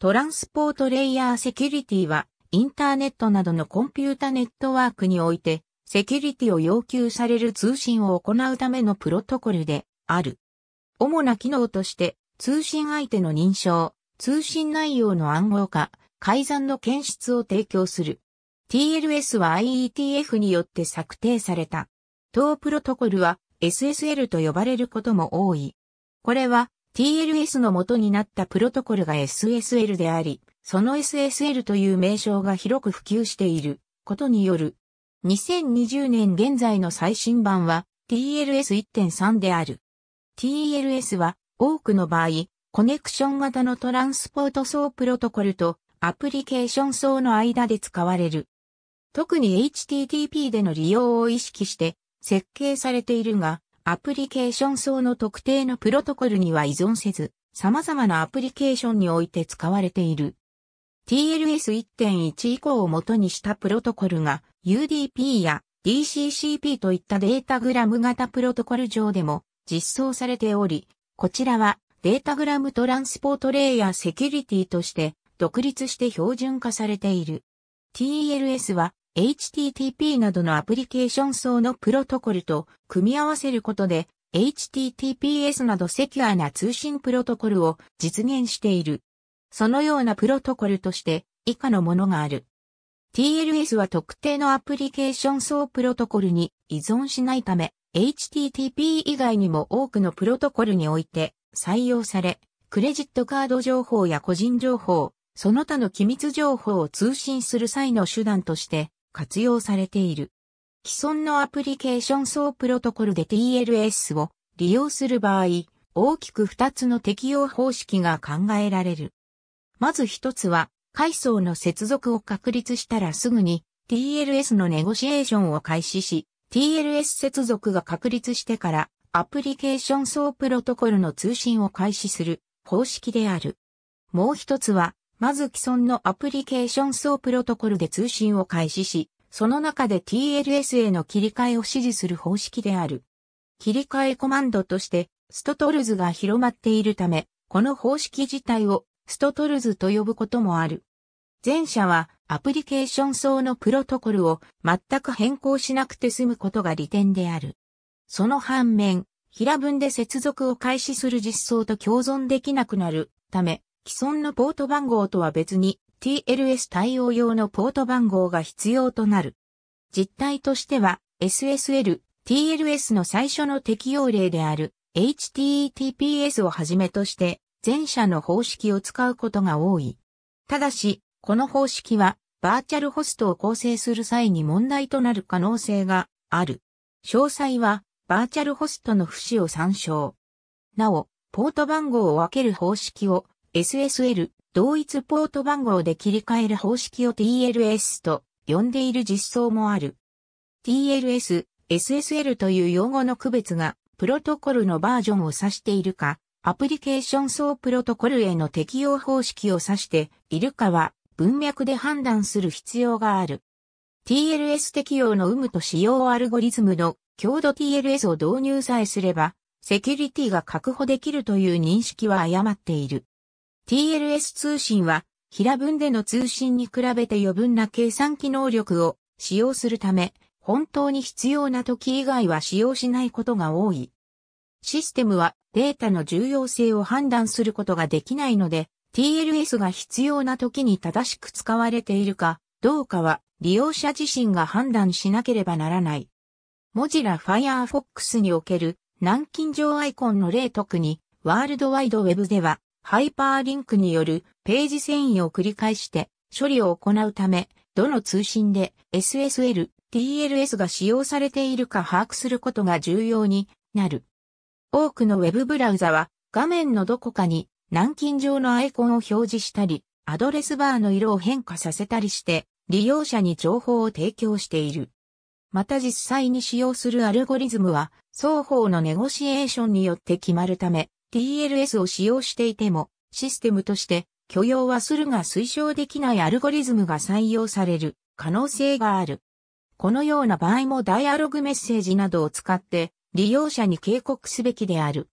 トランスポートレイヤーセキュリティは、インターネットなどのコンピュータネットワークにおいて、セキュリティを要求される通信を行うためのプロトコルである。主な機能として、通信相手の認証、通信内容の暗号化、改ざんの検出を提供する。TLS は IETF によって策定された。当プロトコルは SSL と呼ばれることも多い。これは TLS の元になったプロトコルが SSL であり、その SSL という名称が広く普及していることによる。2020年現在の最新版は TLS1.3 である。TLS は多くの場合、コネクション型のトランスポート層プロトコルとアプリケーション層の間で使われる。特に HTTP での利用を意識して設計されているが、アプリケーション層の特定のプロトコルには依存せず、様々なアプリケーションにおいて使われている。TLS 1.1以降を元にしたプロトコルが UDP や DCCP といったデータグラム型プロトコル上でも実装されており、こちらはデータグラムトランスポートレイヤーセキュリティとして独立して標準化されている。TLS は HTTP などのアプリケーション層のプロトコルと組み合わせることで、HTTPS などセキュアな通信プロトコルを実現している。そのようなプロトコルとして以下のものがある。TLS は特定のアプリケーション層プロトコルに依存しないため、HTTP 以外にも多くのプロトコルにおいて採用され、クレジットカード情報や個人情報、その他の機密情報を通信する際の手段として活用されている。既存のアプリケーション層プロトコルで TLS を利用する場合、大きく2つの適用方式が考えられる。まず1つは、階層の接続を確立したらすぐに TLS のネゴシエーションを開始し、TLS 接続が確立してからアプリケーション層プロトコルの通信を開始する方式である。もう一つはまず既存のアプリケーション層プロトコルで通信を開始し、その中で TLS への切り替えを指示する方式である。切り替えコマンドとして、ストトルズが広まっているため、この方式自体をストトルズと呼ぶこともある。前者はアプリケーション層のプロトコルを全く変更しなくて済むことが利点である。その反面、平文で接続を開始する実装と共存できなくなるため、既存のポート番号とは別に TLS 対応用のポート番号が必要となる。実態としては SSL、TLS の最初の適用例である HTTPS をはじめとして全社の方式を使うことが多い。ただし、この方式はバーチャルホストを構成する際に問題となる可能性がある。詳細はバーチャルホストの節を参照。なお、ポート番号を分ける方式を SSL、同一ポート番号で切り替える方式を TLS と呼んでいる実装もある。TLS、SSL という用語の区別が、プロトコルのバージョンを指しているか、アプリケーション層プロトコルへの適用方式を指しているかは、文脈で判断する必要がある。TLS 適用の有無と使用アルゴリズムの強度 TLS を導入さえすれば、セキュリティが確保できるという認識は誤っている。TLS 通信は平文での通信に比べて余分な計算機能力を使用するため、本当に必要な時以外は使用しないことが多い。システムはデータの重要性を判断することができないので、TLS が必要な時に正しく使われているかどうかは利用者自身が判断しなければならない。モジラ Firefox における南京錠アイコンの例特にワールドワイドウェブではハイパーリンクによるページ遷移を繰り返して処理を行うため、どの通信で SSL、TLS が使用されているか把握することが重要になる。多くのウェブブラウザは画面のどこかに軟禁状のアイコンを表示したり、アドレスバーの色を変化させたりして、利用者に情報を提供している。また実際に使用するアルゴリズムは、双方のネゴシエーションによって決まるため、TLS を使用していても、システムとして許容はするが推奨できないアルゴリズムが採用される可能性がある。このような場合もダイアログメッセージなどを使って利用者に警告すべきである。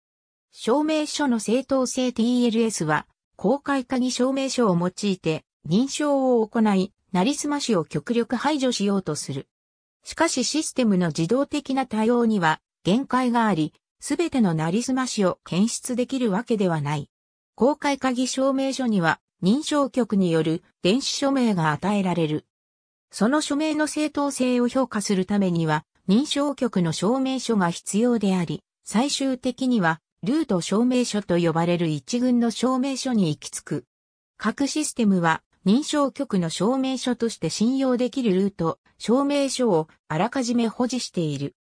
証明書の正当性 TLS は公開鍵証明書を用いて認証を行い、なりすましを極力排除しようとする。しかしシステムの自動的な対応には限界があり、すべてのなりすましを検出できるわけではない。公開鍵証明書には認証局による電子署名が与えられる。その署名の正当性を評価するためには認証局の証明書が必要であり、最終的にはルート証明書と呼ばれる一群の証明書に行き着く。各システムは認証局の証明書として信用できるルート、証明書をあらかじめ保持している。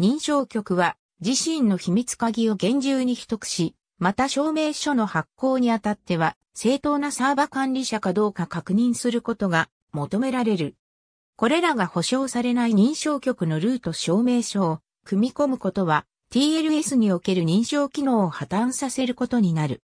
認証局は自身の秘密鍵を厳重に秘匿し、また証明書の発行にあたっては、正当なサーバ管理者かどうか確認することが求められる。これらが保証されない認証局のルート証明書を組み込むことは TLS における認証機能を破綻させることになる。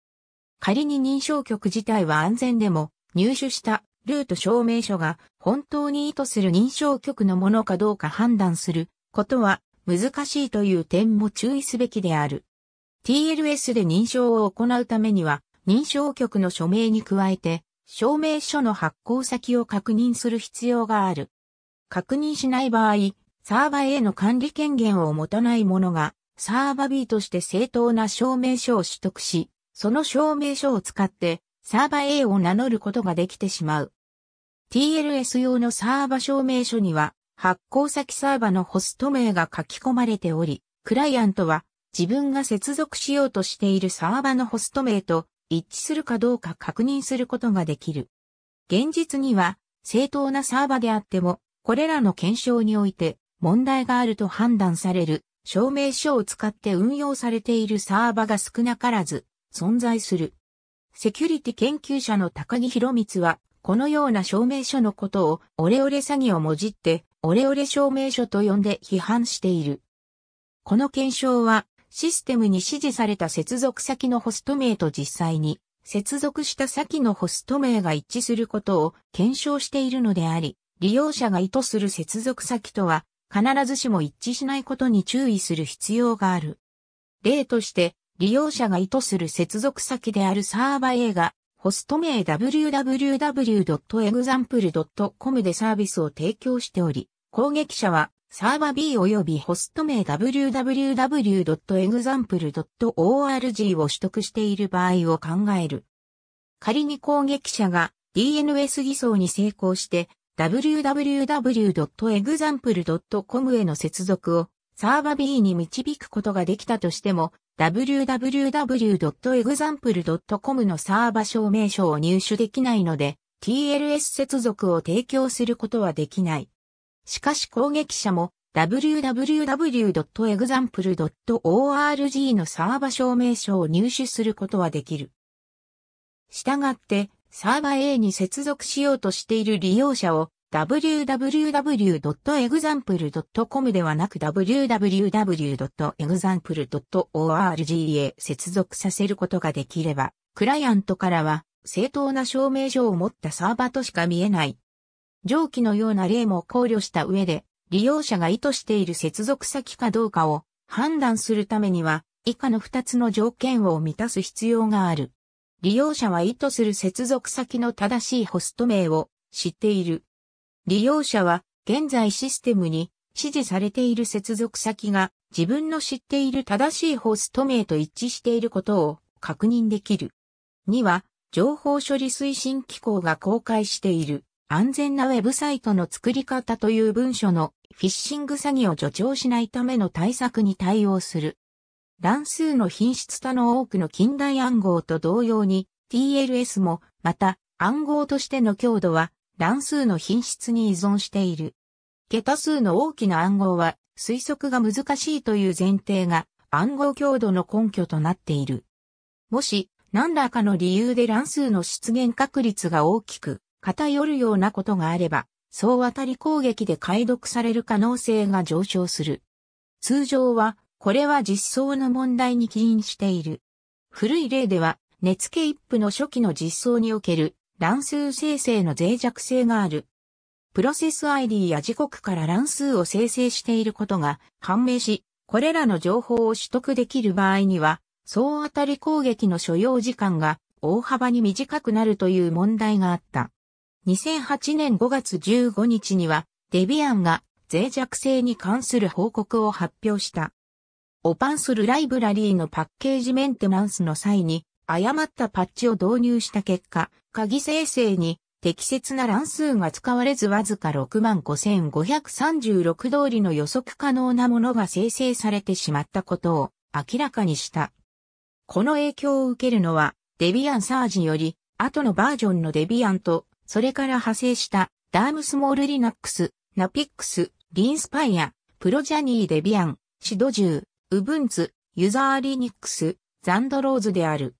仮に認証局自体は安全でも入手したルート証明書が本当に意図する認証局のものかどうか判断することは難しいという点も注意すべきである。TLS で認証を行うためには、認証局の署名に加えて、証明書の発行先を確認する必要がある。確認しない場合、サーバーへの管理権限を持たない者が、サーバ B として正当な証明書を取得し、その証明書を使って、サーバー A を名乗ることができてしまう。TLS 用のサーバ証明書には、発行先サーバのホスト名が書き込まれており、クライアントは自分が接続しようとしているサーバのホスト名と一致するかどうか確認することができる。現実には正当なサーバであっても、これらの検証において問題があると判断される証明書を使って運用されているサーバが少なからず存在する。セキュリティ研究者の高木博光は、このような証明書のことをオレオレ詐欺をもじってオレオレ証明書と呼んで批判している。この検証は、システムに指示された接続先のホスト名と実際に接続した先のホスト名が一致することを検証しているのであり、利用者が意図する接続先とは必ずしも一致しないことに注意する必要がある。例として、利用者が意図する接続先であるサーバー A がホスト名 www.example.com でサービスを提供しており、攻撃者はサーバ B 及びホスト名 www.example.org を取得している場合を考える。仮に攻撃者が DNS 偽装に成功して www.example.com への接続をサーバ B に導くことができたとしても、www.example.com のサーバ証明書を入手できないので、TLS 接続を提供することはできない。しかし攻撃者も www.example.org のサーバ証明書を入手することはできる。したがって、サーバ A に接続しようとしている利用者を www.example.com ではなく www.example.org へ接続させることができれば、クライアントからは正当な証明書を持ったサーバーとしか見えない。上記のような例も考慮した上で、利用者が意図している接続先かどうかを判断するためには、以下の2つの条件を満たす必要がある。利用者は意図する接続先の正しいホスト名を知っている。利用者は現在システムに指示されている接続先が自分の知っている正しいホスト名と一致していることを確認できる。2は、情報処理推進機構が公開している安全なウェブサイトの作り方という文書のフィッシング詐欺を助長しないための対策に対応する。乱数の品質他の多くの近代暗号と同様に TLS もまた暗号としての強度は乱数の品質に依存している。桁数の大きな暗号は推測が難しいという前提が暗号強度の根拠となっている。もし何らかの理由で乱数の出現確率が大きく偏るようなことがあれば、総当たり攻撃で解読される可能性が上昇する。通常は、これは実装の問題に起因している。古い例では、熱ケ一夫の初期の実装における乱数生成の脆弱性がある。プロセス ID や時刻から乱数を生成していることが判明し、これらの情報を取得できる場合には、総当たり攻撃の所要時間が大幅に短くなるという問題があった。2008年5月15日には、デビアンが脆弱性に関する報告を発表した。オパンするライブラリーのパッケージメンテナンスの際に、誤ったパッチを導入した結果、鍵生成に適切な乱数が使われずわずか65,536通りの予測可能なものが生成されてしまったことを明らかにした。この影響を受けるのは、デビアンサージより、後のバージョンのデビアンと、それから派生した、ダームスモールリナックス、ナピックス、リンスパイア、プロジャニーデビアン、シドジュー、ウブンツ、ユザーリニックス、ザンドローズである。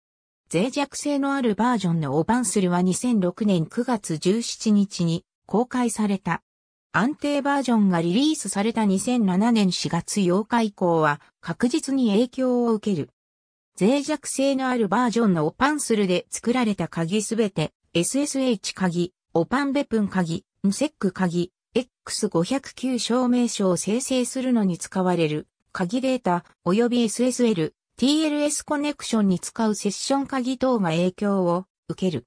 脆弱性のあるバージョンのオバンスルは2006年9月17日に公開された。安定バージョンがリリースされた2007年4月8日以降は確実に影響を受ける。脆弱性のあるバージョンのオパンスルで作られた鍵すべて SSH 鍵、オパンベプン鍵、ムセック鍵、X509 証明書を生成するのに使われる鍵データ及び SSL TLS コネクションに使うセッション鍵等が影響を受ける。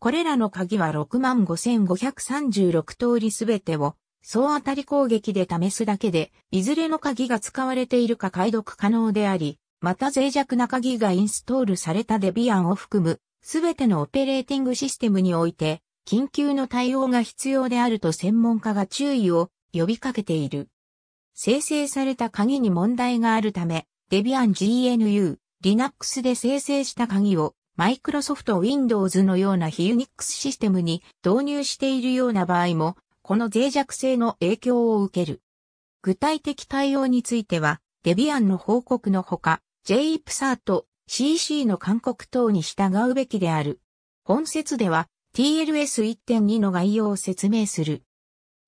これらの鍵は65,536通りすべてを総当たり攻撃で試すだけで、いずれの鍵が使われているか解読可能であり、また脆弱な鍵がインストールされたデビアンを含む、すべてのオペレーティングシステムにおいて、緊急の対応が必要であると専門家が注意を呼びかけている。生成された鍵に問題があるため、デビアン GNU、Linux で生成した鍵を Microsoft Windows のような非 Unix システムに導入しているような場合も、この脆弱性の影響を受ける。具体的対応については、デビアンの報告のほか、JIPSART、CC の勧告等に従うべきである。本説では TLS 1.2の概要を説明する。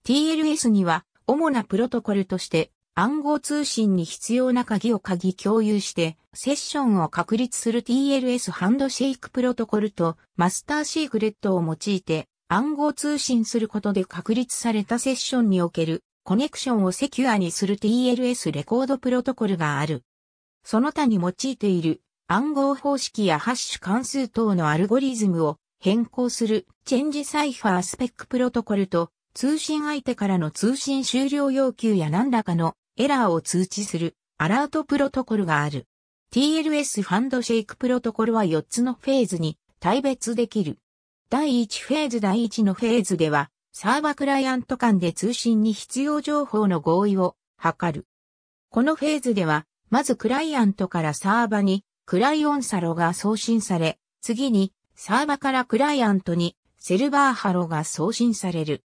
TLS には主なプロトコルとして暗号通信に必要な鍵を鍵共有して、セッションを確立する TLS ハンドシェイクプロトコルとマスターシークレットを用いて暗号通信することで確立されたセッションにおけるコネクションをセキュアにする TLS レコードプロトコルがある。その他に用いている暗号方式やハッシュ関数等のアルゴリズムを変更するチェンジサイファースペックプロトコルと通信相手からの通信終了要求や何らかのエラーを通知するアラートプロトコルがある。TLS ファンドシェイクプロトコルは4つのフェーズに対別できる。第1フェーズ第1のフェーズでは、サーバクライアント間で通信に必要情報の合意を図る。このフェーズでは、まずクライアントからサーバにクライオンサロが送信され、次にサーバからクライアントにセルバーハロが送信される。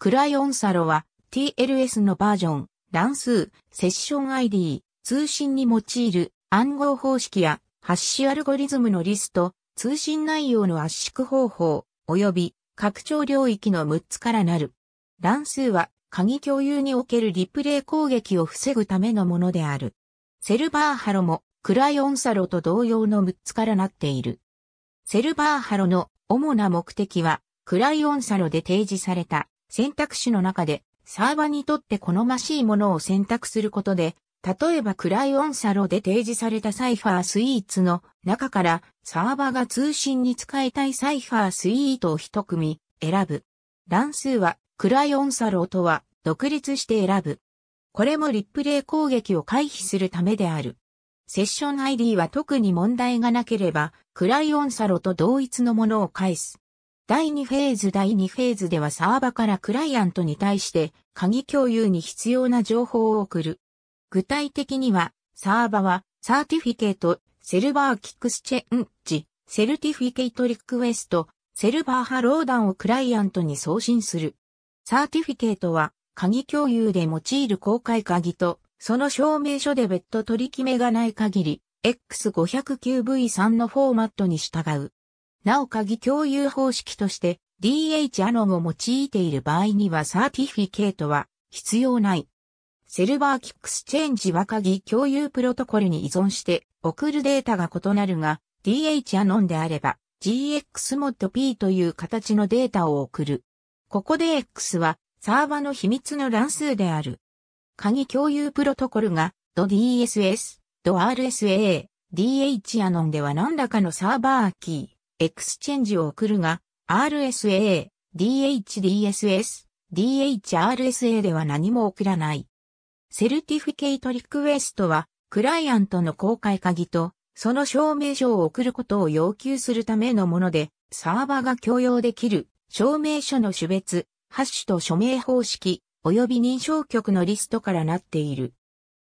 クライオンサロは TLS のバージョン乱数、セッション ID、通信に用いる暗号方式やハッシュアルゴリズムのリスト、通信内容の圧縮方法、及び拡張領域の6つからなる。乱数は鍵共有におけるリプレイ攻撃を防ぐためのものである。セルバーハロもクライオンサロと同様の6つからなっている。セルバーハロの主な目的はクライオンサロで提示された選択肢の中でサーバにとって好ましいものを選択することで、例えばクライオンサロで提示されたサイファースイーツの中からサーバが通信に使いたいサイファースイートを一組選ぶ。乱数はクライオンサロとは独立して選ぶ。これもリプレイ攻撃を回避するためである。セッション ID は特に問題がなければクライオンサロと同一のものを返す。第2フェーズ第2フェーズではサーバからクライアントに対して鍵共有に必要な情報を送る。具体的には、サーバはサーティフィケート、セルバーキックスチェンジ、セルティフィケートリクエスト、セルバーハローダンをクライアントに送信する。サーティフィケートは鍵共有で用いる公開鍵と、その証明書で別途取り決めがない限り、X509V3 のフォーマットに従う。なお鍵共有方式として DH アノンを用いている場合にはサーティフィケートは必要ない。セルバーキックスチェンジは鍵共有プロトコルに依存して送るデータが異なるが DH アノンであれば GX モッド P という形のデータを送る。ここで X はサーバの秘密の乱数である。鍵共有プロトコルが DDSS、DRSA、DH アノンでは何らかのサーバーキー。エクスチェンジを送るが、RSA、DHDSS、DHRSA では何も送らない。セルティフィケイトリクエストは、クライアントの公開鍵と、その証明書を送ることを要求するためのもので、サーバが共用できる、証明書の種別、ハッシュと署名方式、及び認証局のリストからなっている。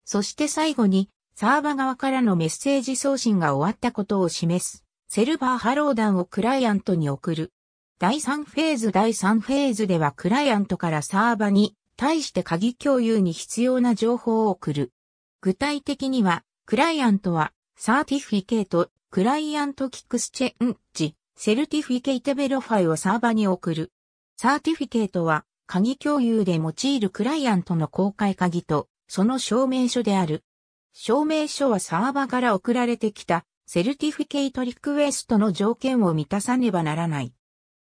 そして最後に、サーバ側からのメッセージ送信が終わったことを示す。セルバーハロー弾をクライアントに送る。第3フェーズ第3フェーズではクライアントからサーバに対して鍵共有に必要な情報を送る。具体的には、クライアントは、サーティフィケート、クライアントキックスチェンジ、セルティフィケイテベロファイをサーバに送る。サーティフィケートは、鍵共有で用いるクライアントの公開鍵と、その証明書である。証明書はサーバから送られてきたセルティフィケイトリクエストの条件を満たさねばならない。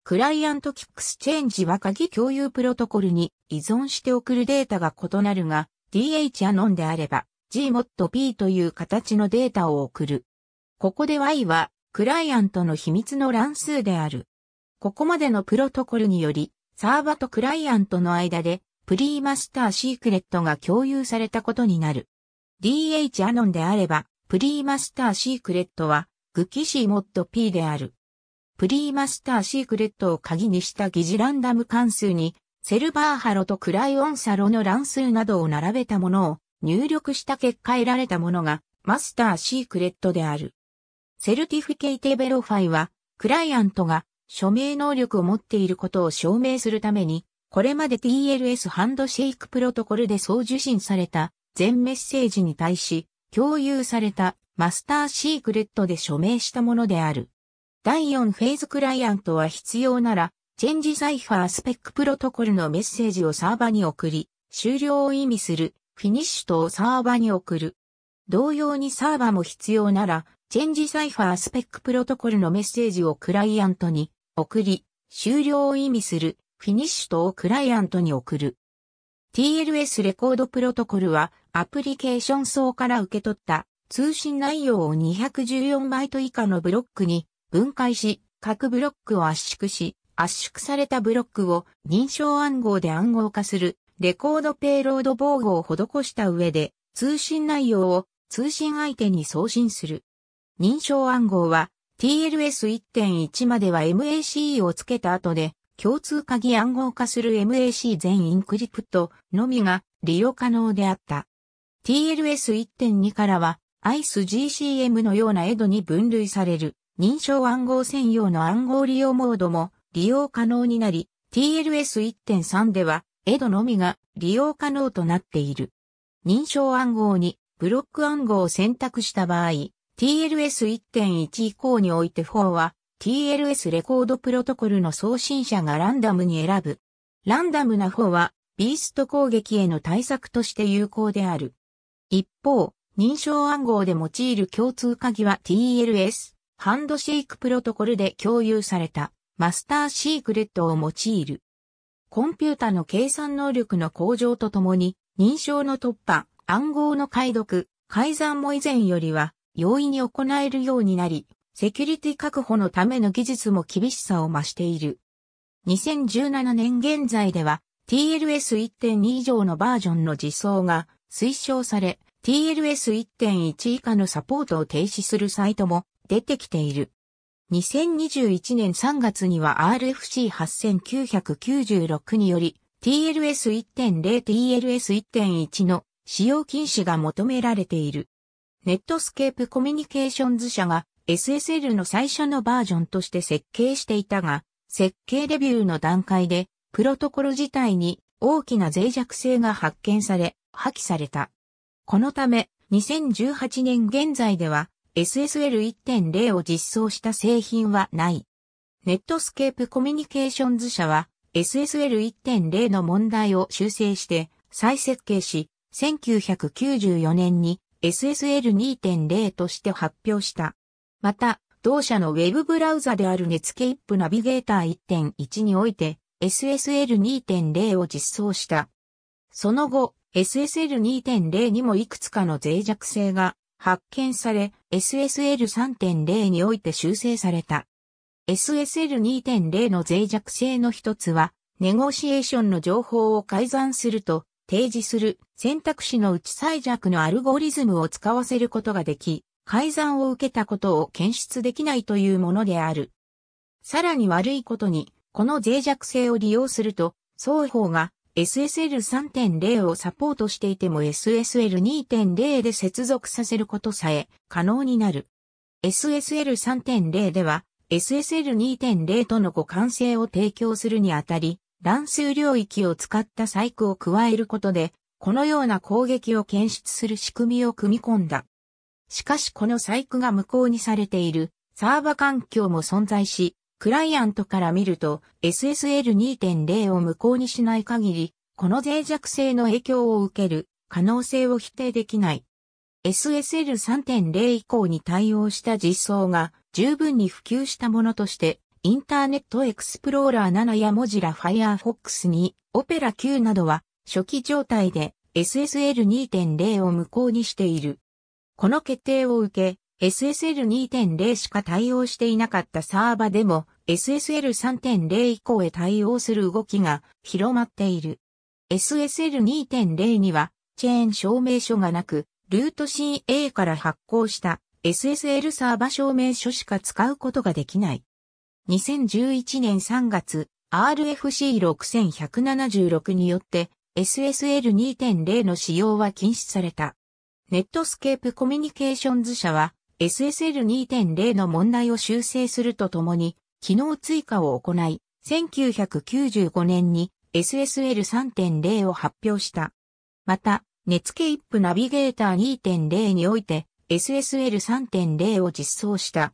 クライアントキックスチェンジは鍵共有プロトコルに依存して送るデータが異なるが、DH アノンであれば GMOTP という形のデータを送る。ここで Y はクライアントの秘密の乱数である。ここまでのプロトコルにより、サーバとクライアントの間でプリーマスターシークレットが共有されたことになる。DH アノンであれば、プリーマスターシークレットは、グキシーモッド P である。プリーマスターシークレットを鍵にした疑似ランダム関数に、セルバーハロとクライオンサロの乱数などを並べたものを入力した結果得られたものが、マスターシークレットである。セルティフィケイテベロファイは、クライアントが署名能力を持っていることを証明するために、これまで TLS ハンドシェイクプロトコルで送受信された全メッセージに対し、共有されたマスターシークレットで署名したものである。第4フェーズクライアントは必要なら、チェンジサイファースペックプロトコルのメッセージをサーバに送り、終了を意味するフィニッシュとサーバに送る。同様にサーバも必要なら、チェンジサイファースペックプロトコルのメッセージをクライアントに送り、終了を意味するフィニッシュとをクライアントに送る。TLS レコードプロトコルはアプリケーション層から受け取った通信内容を214バイト以下のブロックに分解し、各ブロックを圧縮し、圧縮されたブロックを認証暗号で暗号化するレコードペイロード防護を施した上で通信内容を通信相手に送信する。認証暗号は TLS1.1 までは MAC をつけた後で共通鍵暗号化する MAC 全インクリプトのみが利用可能であった。TLS1.2 からは、ICE-GCM のようなエドに分類される認証暗号専用の暗号利用モードも利用可能になり、TLS1.3 ではエドのみが利用可能となっている。認証暗号にブロック暗号を選択した場合、TLS1.1 以降において4は TLS レコードプロトコルの送信者がランダムに選ぶ。ランダムな4はビースト攻撃への対策として有効である。一方、認証暗号で用いる共通鍵は TLS、ハンドシークプロトコルで共有されたマスターシークレットを用いる。コンピュータの計算能力の向上とともに、認証の突破、暗号の解読、改ざんも以前よりは容易に行えるようになり、セキュリティ確保のための技術も厳しさを増している。2017年現在では TLS1.2 以上のバージョンの実装が推奨され、TLS1.1 以下のサポートを停止するサイトも出てきている。2021年3月には RFC8996 により TLS1.0、TLS1.1 の使用禁止が求められている。ネットスケープコミュニケーションズ社が SSL の最初のバージョンとして設計していたが、設計レビューの段階でプロトコル自体に大きな脆弱性が発見され、破棄された。このため、2018年現在では SSL1.0 を実装した製品はない。ネットスケープコミュニケーションズ社は SSL1.0 の問題を修正して再設計し、1994年に SSL2.0 として発表した。また、同社のウェブブラウザであるネツケイップナビゲーター1.1において SSL2.0 を実装した。その後、SSL2.0 にもいくつかの脆弱性が発見され、SSL3.0 において修正された。SSL2.0 の脆弱性の一つは、ネゴシエーションの情報を改ざんすると、提示する選択肢のうち最弱のアルゴリズムを使わせることができ、改ざんを受けたことを検出できないというものである。さらに悪いことに、この脆弱性を利用すると、双方が SSL3.0 をサポートしていても SSL2.0 で接続させることさえ可能になる。SSL3.0 では SSL2.0 との互換性を提供するにあたり、乱数領域を使った細工を加えることで、このような攻撃を検出する仕組みを組み込んだ。しかしこの細工が無効にされているサーバ環境も存在し、クライアントから見ると SSL 2.0を無効にしない限り、この脆弱性の影響を受ける可能性を否定できない。SSL 3.0以降に対応した実装が十分に普及したものとして、インターネットエクスプローラー7やモジラ Firefox にオペラ9などは初期状態で SSL2.0 を無効にしている。この決定を受け、SSL2.0 しか対応していなかったサーバでも SSL3.0 以降へ対応する動きが広まっている。SSL2.0 にはチェーン証明書がなく、ルート CA から発行した SSL サーバ証明書しか使うことができない。2011年3月、RFC6176 によって SSL2.0 の使用は禁止された。ネットスケープコミュニケーションズ社は SSL2.0 の問題を修正するとともに、機能追加を行い、1995年に SSL3.0 を発表した。また、ネツケイップナビゲーター2.0において SSL3.0 を実装した。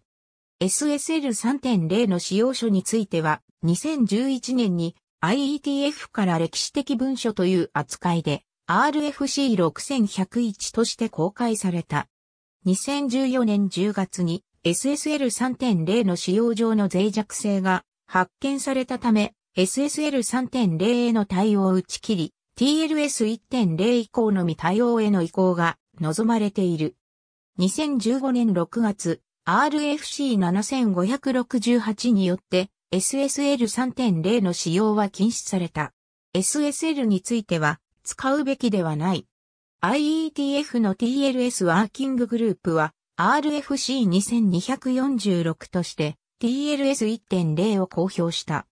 SSL3.0 の使用書については、2011年に IETF から歴史的文書という扱いで RFC6101 として公開された。2014年10月に SSL3.0 の使用上の脆弱性が発見されたため、SSL3.0 への対応を打ち切り、TLS1.0 以降のみ対応への移行が望まれている。2015年6月、RFC7568 によって SSL3.0 の使用は禁止された。SSL については使うべきではない IETF の TLS ワーキンググループは RFC2246 として TLS1.0 を公表した。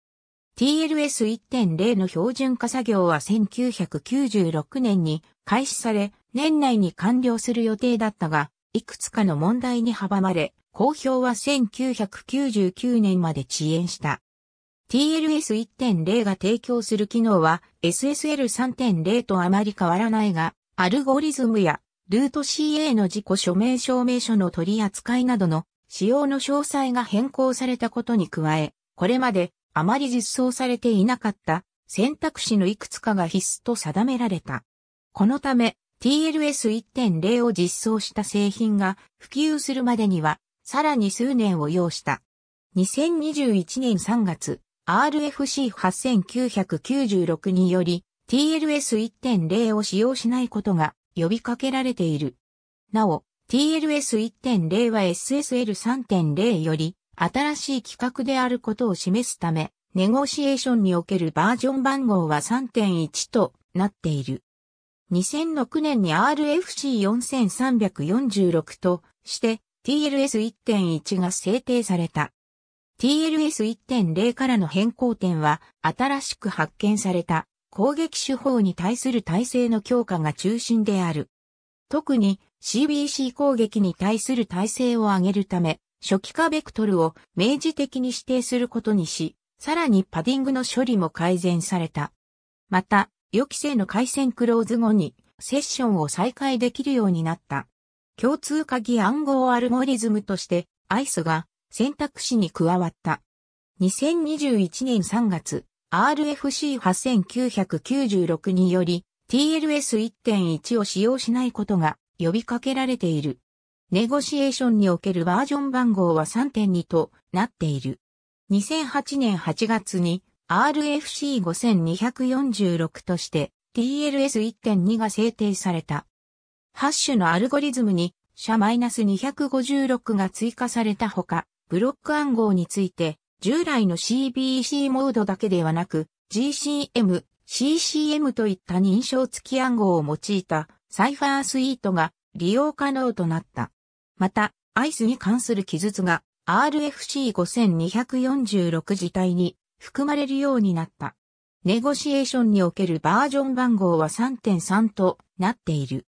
TLS1.0 の標準化作業は1996年に開始され、年内に完了する予定だったが、いくつかの問題に阻まれ、公表は1999年まで遅延した。TLS1.0 が提供する機能は SSL3.0 とあまり変わらないが、アルゴリズムやルート CA の自己署名証明書の取り扱いなどの仕様の詳細が変更されたことに加え、これまであまり実装されていなかった選択肢のいくつかが必須と定められた。このため TLS1.0 を実装した製品が普及するまでにはさらに数年を要した。2021年3月 RFC8996 により TLS1.0 を使用しないことが呼びかけられている。なお、TLS1.0 は SSL3.0 より新しい規格であることを示すため、ネゴシエーションにおけるバージョン番号は3.1となっている。2006年に RFC4346 として TLS1.1 が制定された。TLS1.0 からの変更点は新しく発見された攻撃手法に対する体制の強化が中心である。特に CBC 攻撃に対する体制を上げるため、初期化ベクトルを明示的に指定することにし、さらにパディングの処理も改善された。また、予期せぬ回線クローズ後にセッションを再開できるようになった。共通鍵暗号アルゴリズムとして ICE が選択肢に加わった。2021年3月、RFC8996 により TLS1.1 を使用しないことが呼びかけられている。ネゴシエーションにおけるバージョン番号は3.2となっている。2008年8月に RFC5246 として TLS1.2 が制定された。ハッシュのアルゴリズムに社2 5 6が追加されたほか、ブロック暗号について従来の CBC モードだけではなく、GCM、CCM といった認証付き暗号を用いたサイファースイートが利用可能となった。また、アイスに関する記述が RFC5246 自体に含まれるようになった。ネゴシエーションにおけるバージョン番号は3.3となっている。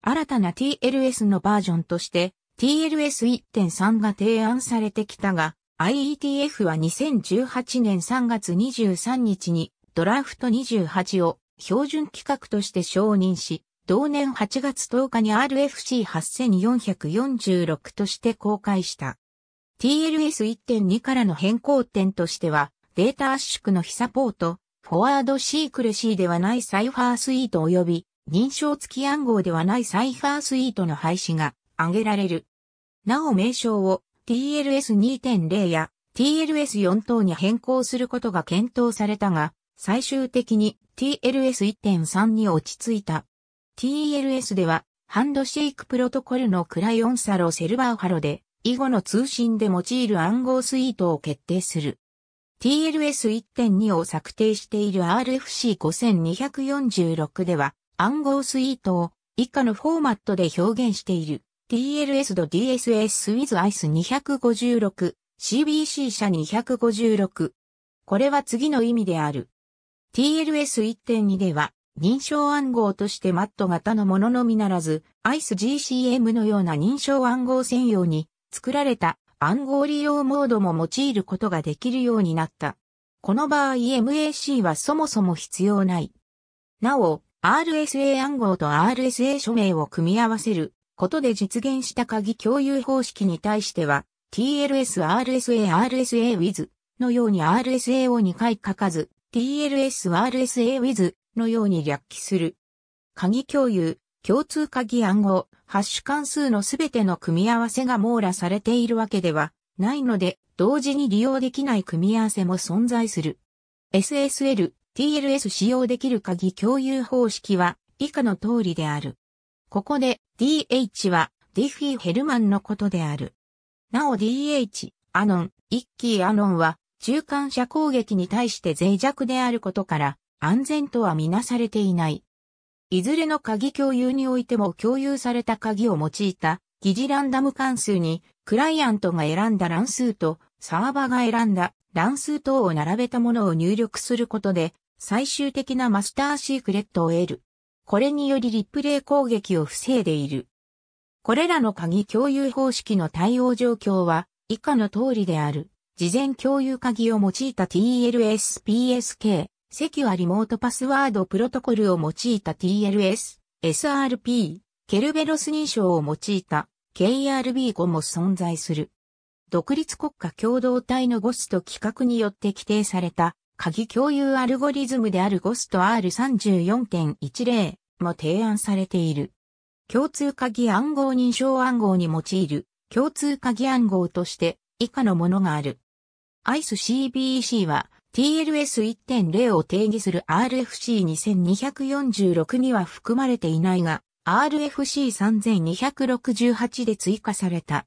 新たな TLS のバージョンとして TLS1.3 が提案されてきたが、IETF は2018年3月23日にドラフト28を標準規格として承認し、同年8月10日に RFC8446 として公開した。TLS1.2 からの変更点としては、データ圧縮の非サポート、フォワードシークレシーではないサイファースイート及び認証付き暗号ではないサイファースイートの廃止が挙げられる。なお名称を TLS2.0 や TLS4 等に変更することが検討されたが、最終的に TLS1.3 に落ち着いた。TLS では、ハンドシェイクプロトコルのクライオンサロセルバーハロで、以後の通信で用いる暗号スイートを決定する。TLS1.2 を策定している RFC5246 では、暗号スイートを以下のフォーマットで表現している。t l s 度 DSS with ICE256、CBC 社256。これは次の意味である。TLS1.2 では、認証暗号として MAT 型のもののみならず、ICE-GCM のような認証暗号専用に作られた暗号利用モードも用いることができるようになった。この場合 MAC はそもそも必要ない。なお、RSA 暗号と RSA 署名を組み合わせることで実現した鍵共有方式に対しては、TLS RSA RSA with のように RSA を2回書かず、TLS RSA with のように略記する。鍵共有、共通鍵暗号、ハッシュ関数のすべての組み合わせが網羅されているわけではないので、同時に利用できない組み合わせも存在する。SSL、TLS 使用できる鍵共有方式は以下の通りである。ここで DH はディフィー・ヘルマンのことである。なお DH、アノン、一期アノンは中間車攻撃に対して脆弱であることから安全とはみなされていない。いずれの鍵共有においても共有された鍵を用いた疑似ランダム関数にクライアントが選んだ乱数とサーバが選んだ乱数等を並べたものを入力することで最終的なマスターシークレットを得る。これによりリプレイ攻撃を防いでいる。これらの鍵共有方式の対応状況は以下の通りである。事前共有鍵を用いた TLSPSK、セキュアリモートパスワードプロトコルを用いた TLS、SRP、ケルベロス認証を用いた KRB5 も存在する。独立国家共同体のゴスと規格によって規定された鍵共有アルゴリズムである GOS R34.10 も提案されている。共通鍵暗号認証暗号に用いる共通鍵暗号として以下のものがある。ICE-CBEC は TLS1.0 を定義する RFC2246 には含まれていないが、RFC3268 で追加された。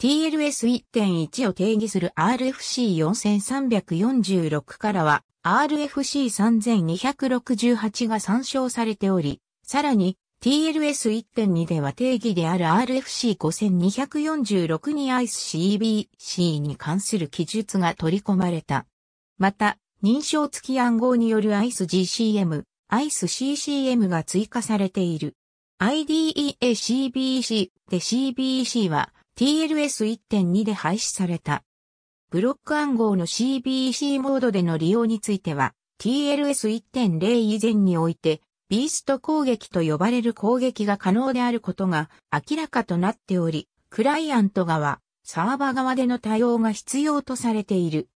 TLS1.1 を定義する RFC4346 からは RFC3268 が参照されており、さらに TLS1.2 では定義である RFC5246 に ICEBC に関する記述が取り込まれた。また、認証付き暗号による ICEGCM、ICECCM が追加されている。IDEACBC で CBC は TLS1.2 で廃止された。ブロック暗号の CBC モードでの利用については、TLS1.0 以前において、ビースト攻撃と呼ばれる攻撃が可能であることが明らかとなっており、クライアント側、サーバ側での対応が必要とされている。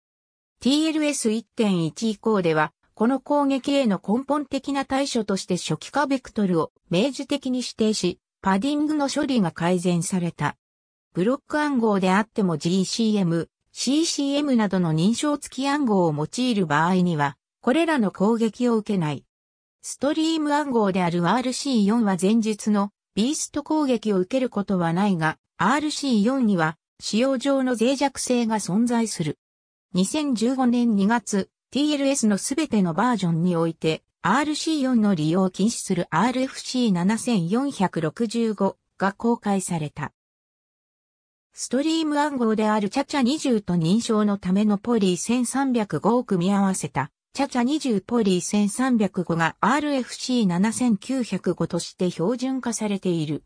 TLS1.1 以降では、この攻撃への根本的な対処として初期化ベクトルを明示的に指定し、パディングの処理が改善された。ブロック暗号であっても GCM、CCM などの認証付き暗号を用いる場合には、これらの攻撃を受けない。ストリーム暗号である RC4 は前述のビースト攻撃を受けることはないが、RC4 には使用上の脆弱性が存在する。2015年2月、TLS のすべてのバージョンにおいて、RC4 の利用を禁止する RFC7465 が公開された。ストリーム暗号であるチャチャ20と認証のためのポリー1305を組み合わせた、チャチャ20ポリー1305が RFC7905 として標準化されている。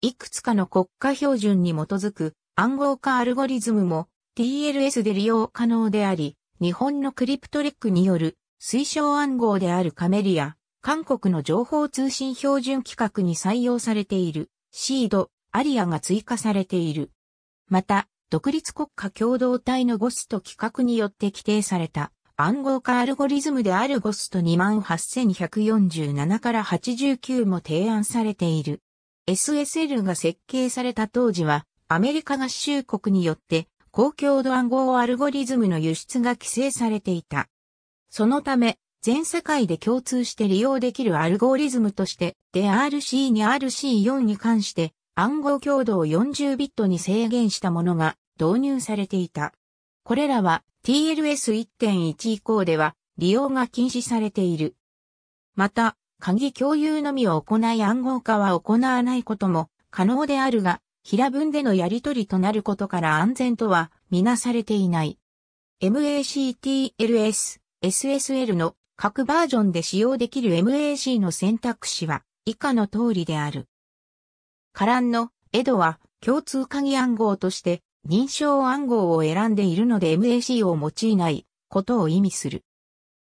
いくつかの国家標準に基づく暗号化アルゴリズムも TLS で利用可能であり、日本のクリプトレックによる推奨暗号であるカメリア、韓国の情報通信標準規格に採用されている、シード、アリアが追加されている。また、独立国家共同体のゴスト規格によって規定された暗号化アルゴリズムであるゴスト28147から89も提案されている。SSL が設計された当時は、アメリカ合衆国によって高強度暗号アルゴリズムの輸出が規制されていた。そのため、全世界で共通して利用できるアルゴリズムとして、d RC に RC4 に関して、暗号強度を40ビットに制限したものが導入されていた。これらは TLS1.1 以降では利用が禁止されている。また、鍵共有のみを行い暗号化は行わないことも可能であるが、平文でのやり取りとなることから安全とはみなされていない。MACTLS、SSL の各バージョンで使用できる MAC の選択肢は以下の通りである。カランのエドは共通鍵暗号として認証暗号を選んでいるので MAC を用いないことを意味する。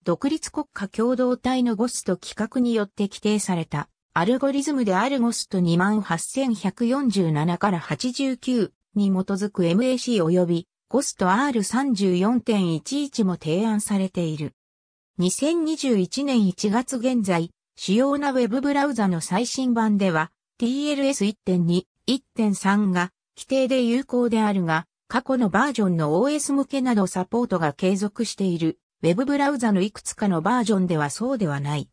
独立国家共同体のゴスト規格によって規定されたアルゴリズムであるゴスト28147から89に基づく MAC 及びゴスト R34.11 も提案されている。2021年1月現在、主要なウェブブラウザの最新版では、TLS1.2、1.3が規定で有効であるが、過去のバージョンの OS 向けなどサポートが継続している、Web ブラウザのいくつかのバージョンではそうではない。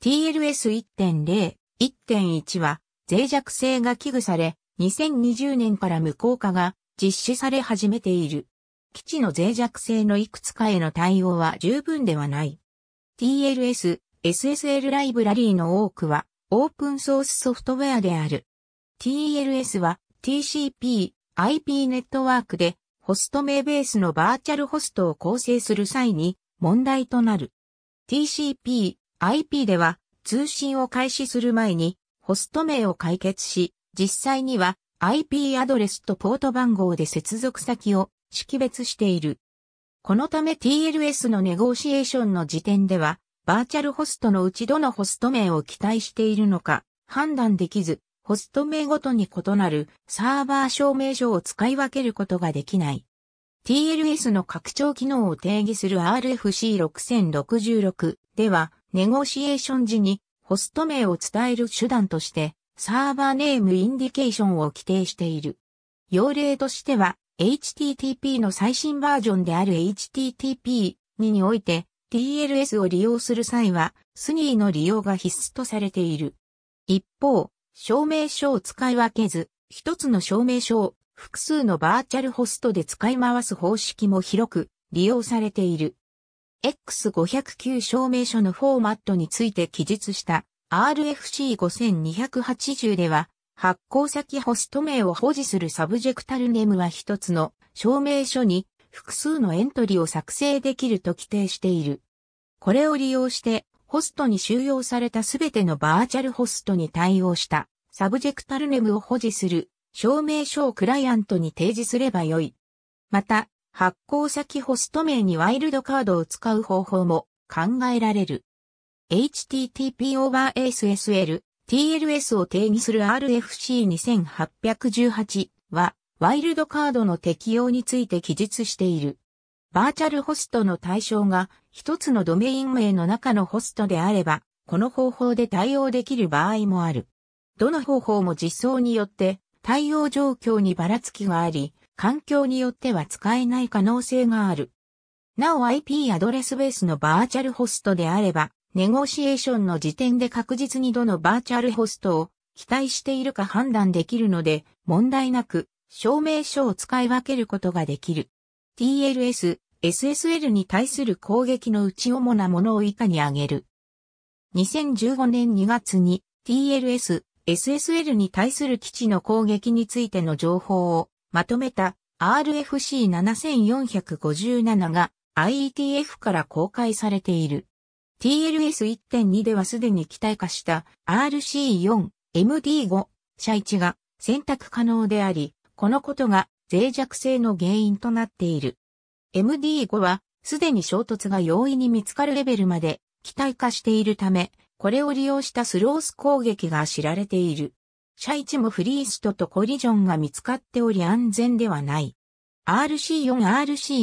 TLS1.0、1.1は脆弱性が危惧され、2020年から無効化が実施され始めている。基地の脆弱性のいくつかへの対応は十分ではない。TLS、SSL ライブラリーの多くはオープンソースソフトウェアである。TLS は TCP、IP ネットワークでホスト名ベースのバーチャルホストを構成する際に問題となる。TCP、IP では通信を開始する前にホスト名を解決し、実際には IP アドレスとポート番号で接続先を識別している。このため TLS のネゴシエーションの時点ではバーチャルホストのうちどのホスト名を期待しているのか判断できず、ホスト名ごとに異なるサーバー証明書を使い分けることができない。TLS の拡張機能を定義する RFC6066 では、ネゴシエーション時にホスト名を伝える手段として、サーバーネームインディケーションを規定している。要例としては、HTTP の最新バージョンである HTTP2 において、TLS を利用する際は、スニーの利用が必須とされている。一方、証明書を使い分けず、一つの証明書を複数のバーチャルホストで使い回す方式も広く利用されている。X509 証明書のフォーマットについて記述した RFC5280 では、発行先ホスト名を保持するサブジェクタルネームは一つの証明書に複数のエントリーを作成できると規定している。これを利用して、ホストに収容されたすべてのバーチャルホストに対応した、サブジェクタルネムを保持する、証明書をクライアントに提示すればよい。また、発行先ホスト名にワイルドカードを使う方法も考えられる。http over ssl TLS を定義する RFC2818 は、ワイルドカードの適用について記述している。バーチャルホストの対象が一つのドメイン名の中のホストであれば、この方法で対応できる場合もある。どの方法も実装によって対応状況にばらつきがあり、環境によっては使えない可能性がある。なお IP アドレスベースのバーチャルホストであれば、ネゴシエーションの時点で確実にどのバーチャルホストを期待しているか判断できるので、問題なく証明書を使い分けることができる。TLS SSL に対する攻撃のうち主なものを以下に挙げる。2015年2月に TLS、SSL に対する基地の攻撃についての情報をまとめた RFC7457 が IETF から公開されている。TLS1.2 ではすでに期待化した RC4、MD5、社1が選択可能であり、このことが脆弱性の原因となっている。MD5 は、すでに衝突が容易に見つかるレベルまで機体化しているため、これを利用したスロース攻撃が知られている。イチもフリーストとコリジョンが見つかっており安全ではない。RC4、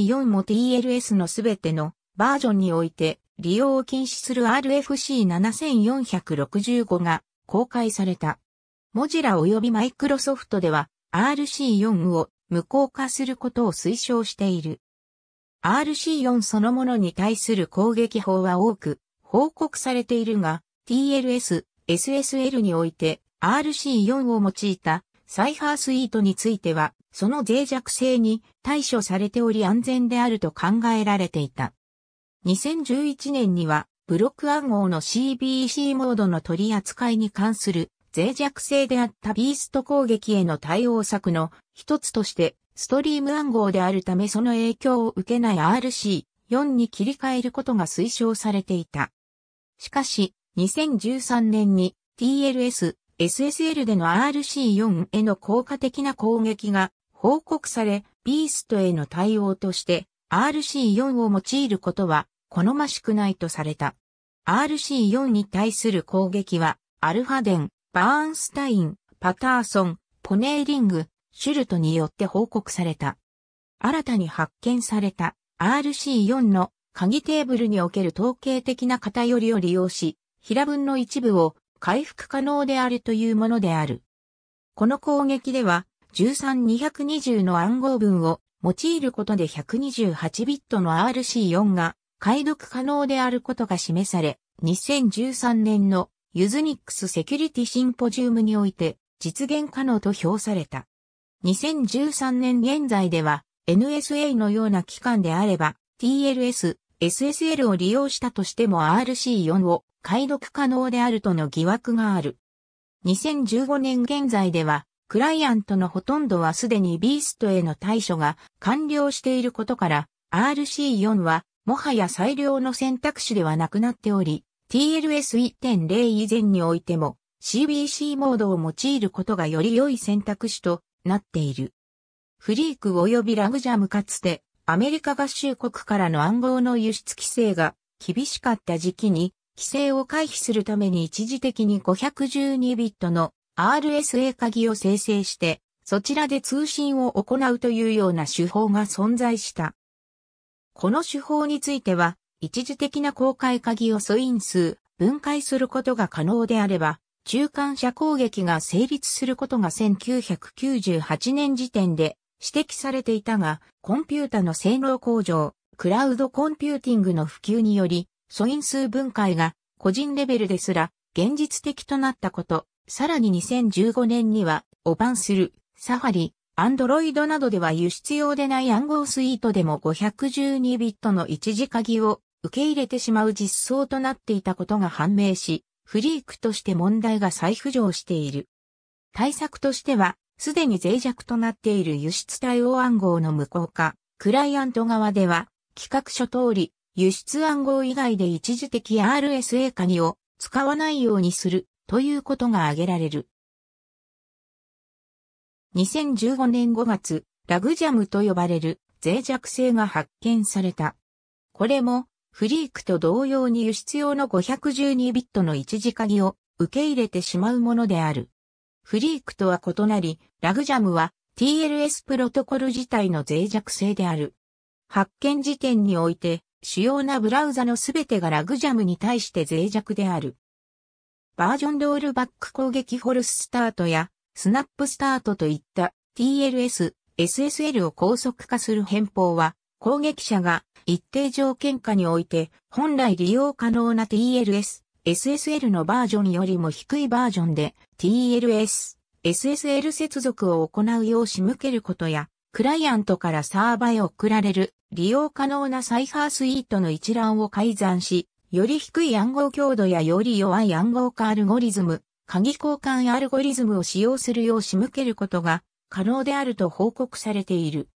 RC4 も TLS のすべてのバージョンにおいて利用を禁止する RFC7465 が公開された。モジラ及びマイクロソフトでは RC4 を無効化することを推奨している。RC4 そのものに対する攻撃法は多く報告されているが、TLS、SSL において RC4 を用いたサイファースイートについては、その脆弱性に対処されており安全であると考えられていた。2011年には、ブロック暗号の CBC モードの取り扱いに関する脆弱性であったビースト攻撃への対応策の一つとしてストリーム暗号であるためその影響を受けない RC4 に切り替えることが推奨されていた。しかし、2013年に TLS、SSL での RC4 への効果的な攻撃が報告され、ビーストへの対応として RC4 を用いることは好ましくないとされた。RC4 に対する攻撃は、アルファデン、バーンスタイン、パターソン、ポネーリング、シュルトによって報告された。新たに発見された RC4 の鍵テーブルにおける統計的な偏りを利用し、平文の一部を回復可能であるというものである。この攻撃では、13220の暗号文を用いることで128ビットの RC4 が解読可能であることが示され、2013年のユズニックスセキュリティシンポジウムにおいて実現可能と評された。2013年現在では NSA のような機関であれば TLS、SSL を利用したとしても RC4 を解読可能であるとの疑惑がある。2015年現在ではクライアントのほとんどはすでにビーストへの対処が完了していることから RC4 はもはや最良の選択肢ではなくなっており、TLS1.0 以前においても CBC モードを用いることがより良い選択肢となっている。フリーク及びラグジャムかつてアメリカ合衆国からの暗号の輸出規制が厳しかった時期に規制を回避するために一時的に512ビットの RSA 鍵を生成してそちらで通信を行うというような手法が存在した。この手法については一時的な公開鍵を素因数分解することが可能であれば中間車攻撃が成立することが1998年時点で指摘されていたが、コンピュータの性能向上、クラウドコンピューティングの普及により、素因数分解が個人レベルですら現実的となったこと、さらに2015年には、オバンする、サファリ、アンドロイドなどでは輸出用でない暗号スイートでも512ビットの一時鍵を受け入れてしまう実装となっていたことが判明し、フリークとして問題が再浮上している。対策としては、すでに脆弱となっている輸出対応暗号の無効化、クライアント側では、企画書通り、輸出暗号以外で一時的 RSA 鍵を使わないようにするということが挙げられる。2015年5月、ラグジャムと呼ばれる脆弱性が発見された。これもフリークと同様に輸出用の512ビットの一時鍵を受け入れてしまうものである。フリークとは異なり、ラグジャムは TLS プロトコル自体の脆弱性である。発見時点において、主要なブラウザのすべてがラグジャムに対して脆弱である。バージョンロールバック攻撃ホルススタートやスナップスタートといった TLS、SSL を高速化する変法は攻撃者が一定条件下において、本来利用可能な TLS、SSL のバージョンよりも低いバージョンで、TLS、SSL 接続を行うよう仕向けることや、クライアントからサーバへ送られる利用可能なサイファースイートの一覧を改ざんし、より低い暗号強度やより弱い暗号化アルゴリズム、鍵交換アルゴリズムを使用するよう仕向けることが可能であると報告されている。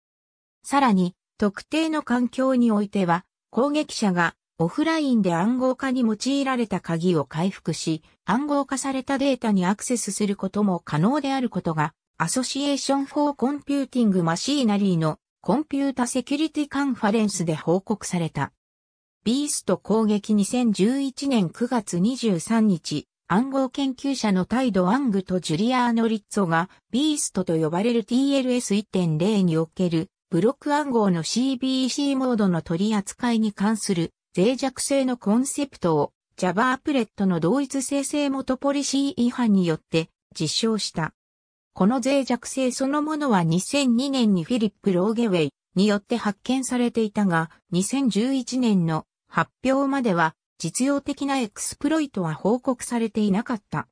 さらに、特定の環境においては、攻撃者がオフラインで暗号化に用いられた鍵を回復し、暗号化されたデータにアクセスすることも可能であることが、アソシエーション・フォー・コンピューティング・マシーナリーのコンピュータセキュリティカンファレンスで報告された。ビースト攻撃2011年9月23日、暗号研究者のタイド・アングとジュリアーノ・リッツォがビーストと呼ばれる TLS1.0 におけるブロック暗号の CBC モードの取り扱いに関する脆弱性のコンセプトを Java アプレットの同一生成元ポリシー違反によって実証した。この脆弱性そのものは2002年にフィリップ・ローゲウェイによって発見されていたが、2011年の発表までは実用的なエクスプロイトは報告されていなかった。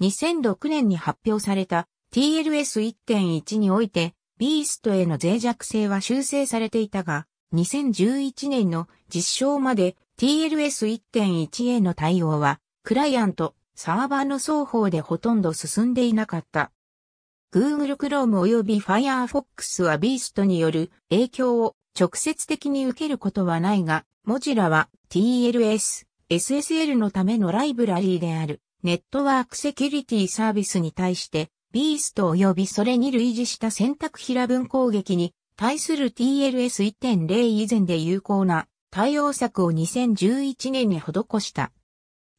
2006年に発表された TLS1.1 においてビーストへの脆弱性は修正されていたが、2011年の実証まで TLS1.1 への対応は、クライアント、サーバーの双方でほとんど進んでいなかった。Google Chrome 及び Firefox はビーストによる影響を直接的に受けることはないが、モジラは TLS、SSL のためのライブラリーであるネットワークセキュリティサービスに対してビースト及びそれに類似した選択平分攻撃に対する TLS1.0 以前で有効な対応策を2011年に施した。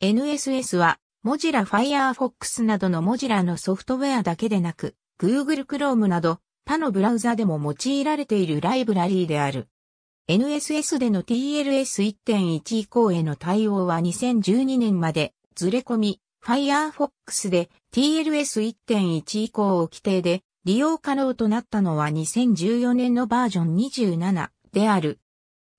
NSS は、モジラ Firefox などのモジラのソフトウェアだけでなく、Google Chrome など他のブラウザでも用いられているライブラリーである。NSS での TLS1.1 以降への対応は2012年までずれ込み、Firefox で TLS 1.1以降を規定で利用可能となったのは2014年のバージョン27である。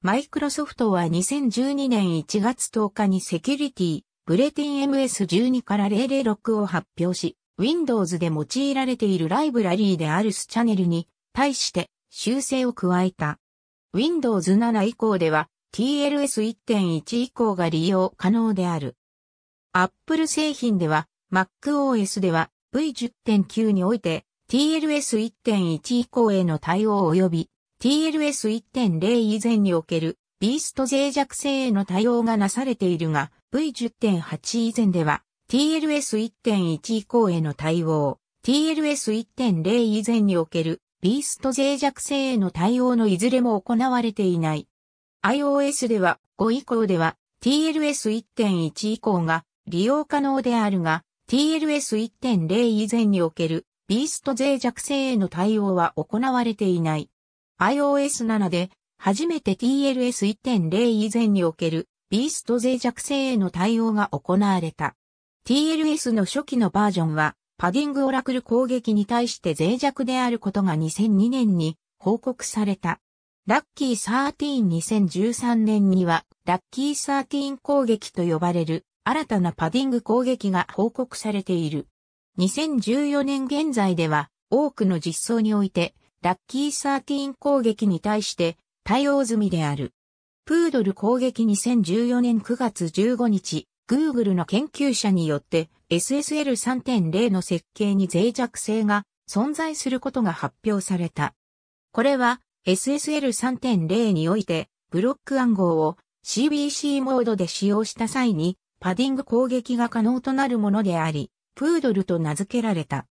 マイクロソフトは2012年1月10日にセキュリティ、ブレティン MS12 から006を発表し、Windows で用いられているライブラリーであるスチャネルに対して修正を加えた。Windows 7以降では TLS1.1 以降が利用可能である。Apple 製品では MacOS では V10.9 において TLS1.1 以降への対応及び TLS1.0 以前におけるビースト脆弱性への対応がなされているが V10.8 以前では TLS1.1 以降への対応 TLS1.0 以前におけるビースト脆弱性への対応のいずれも行われていない。iOS では5以降では TLS1.1 以降が利用可能であるが、TLS1.0 以前におけるビースト脆弱性への対応は行われていない。iOS7 で初めて TLS1.0 以前におけるビースト脆弱性への対応が行われた。TLS の初期のバージョンはパディングオラクル攻撃に対して脆弱であることが2002年に報告された。ラッキー132013年にはラッキー13攻撃と呼ばれる新たなパディング攻撃が報告されている。2014年現在では多くの実装においてラッキー13攻撃に対して対応済みである。プードル攻撃2014年9月15日、Google の研究者によって SSL3.0 の設計に脆弱性が存在することが発表された。これは SSL3.0 においてブロック暗号を CBC モードで使用した際にパディング攻撃が可能となるものであり、プードルと名付けられた。